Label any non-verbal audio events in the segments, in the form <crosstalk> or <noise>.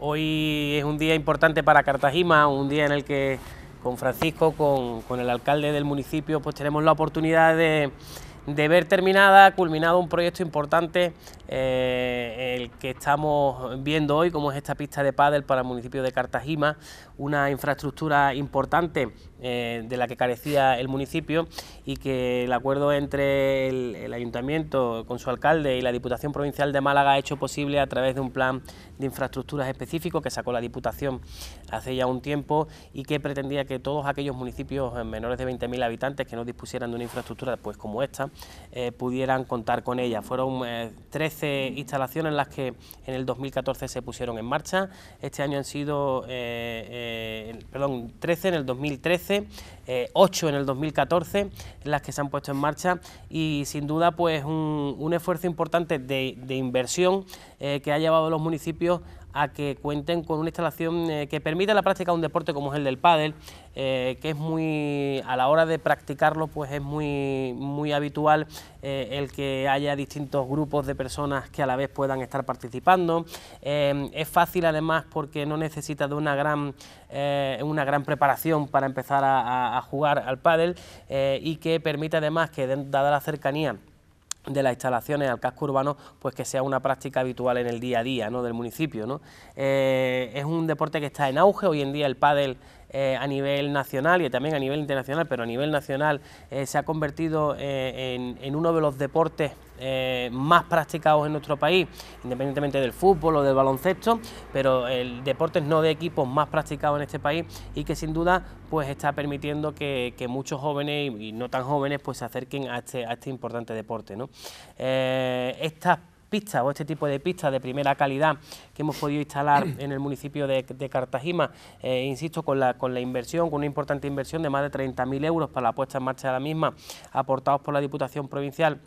Hoy es un día importante para Cartagena, un día en el que con Francisco, con, el alcalde del municipio, pues tenemos la oportunidad de, ver terminada, culminado un proyecto importante eh, eh, que, estamos viendo hoy, como es esta pista de pádel para el municipio de Cartagena, una infraestructura importante eh, de la que carecía el municipio y que el acuerdo entre el, ayuntamiento con su alcalde y la Diputación Provincial de Málaga ha hecho posible a través de un plan de infraestructuras específico que sacó la Diputación hace ya un tiempo y que pretendía que todos aquellos municipios menores de 20.000 habitantes que no dispusieran de una infraestructura pues como esta eh, pudieran contar con ella. Fueron 13 eh, instalaciones en las que que en el 2014 se pusieron en marcha. Este año han sido, eh, eh, perdón, 13 en el 2013, 8 eh, en el 2014, las que se han puesto en marcha y sin duda pues un, esfuerzo importante de, de inversión que ha llevado a los municipios a que cuenten con una instalación eh, que permita la práctica de un deporte como es el del pádel, eh, que es muy, a la hora de practicarlo, pues es muy, muy habitual eh, el que haya distintos grupos de personas que a la vez puedan estar participando. es fácil además porque no necesita de una gran, una gran preparación para empezar a, jugar al pádel y que permite además que, dada la cercanía, de las instalaciones al casco urbano, pues que sea una práctica habitual en el día a día ¿no? del municipio. Eh, es un deporte que está en auge, hoy en día el pádel eh, a nivel nacional y también a nivel internacional, pero a nivel nacional eh, se ha convertido en, uno de los deportes eh, más practicados en nuestro país, independientemente del fútbol o del baloncesto, pero el deporte es no de equipos más practicado en este país y que sin duda pues está permitiendo que, muchos jóvenes y, no tan jóvenes pues se acerquen a este, este importante deporte. ¿no? Eh, estas pistas o este tipo de pistas de primera calidad que hemos podido instalar <clears throat> en el municipio de, de Cartagena, eh, insisto, con con la inversión, con una importante inversión de más de 30.000 euros para la puesta en marcha de la misma, aportados por la Diputación Provincial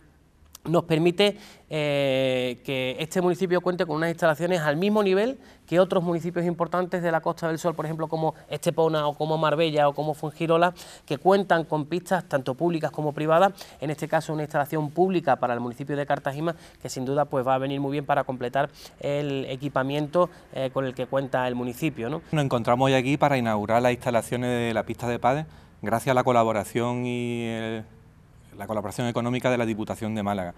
nos permite eh, que este municipio cuente con unas instalaciones al mismo nivel que otros municipios importantes de la Costa del Sol, por ejemplo, como Estepona o como Marbella o como Fungirola, que cuentan con pistas tanto públicas como privadas, en este caso una instalación pública para el municipio de Cartagena, que sin duda pues, va a venir muy bien para completar el equipamiento eh, con el que cuenta el municipio. Nos encontramos hoy aquí para inaugurar las instalaciones de la pista de PADE, gracias a la colaboración y el la colaboración económica de la Diputación de Málaga.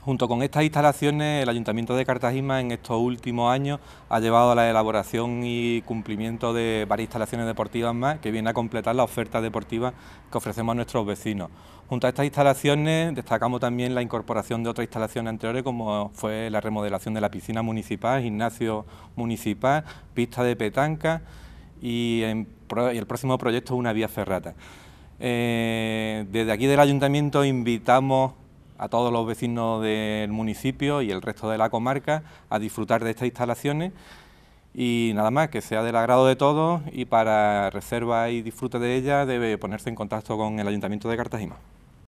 Junto con estas instalaciones, el Ayuntamiento de Cartagena en estos últimos años ha llevado a la elaboración y cumplimiento de varias instalaciones deportivas más que vienen a completar la oferta deportiva que ofrecemos a nuestros vecinos. Junto a estas instalaciones destacamos también la incorporación de otras instalaciones anteriores como fue la remodelación de la piscina municipal, gimnasio municipal, pista de petanca y el próximo proyecto es una vía ferrata. Eh, desde aquí del ayuntamiento invitamos a todos los vecinos del municipio y el resto de la comarca a disfrutar de estas instalaciones y nada más, que sea del agrado de todos y para reserva y disfrute de ella debe ponerse en contacto con el Ayuntamiento de Cartagena.